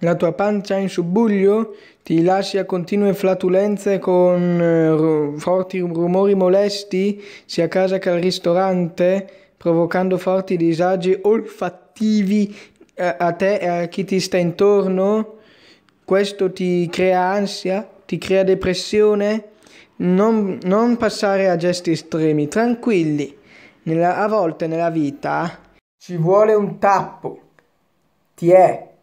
La tua pancia in subbuglio ti lascia continue flatulenze con eh, forti rumori molesti, sia a casa che al ristorante, provocando forti disagi olfattivi eh, a te e a chi ti sta intorno. Questo ti crea ansia, ti crea depressione. Non, non passare a gesti estremi, tranquilli. Nella, a volte nella vita ci vuole un tappo. Ti è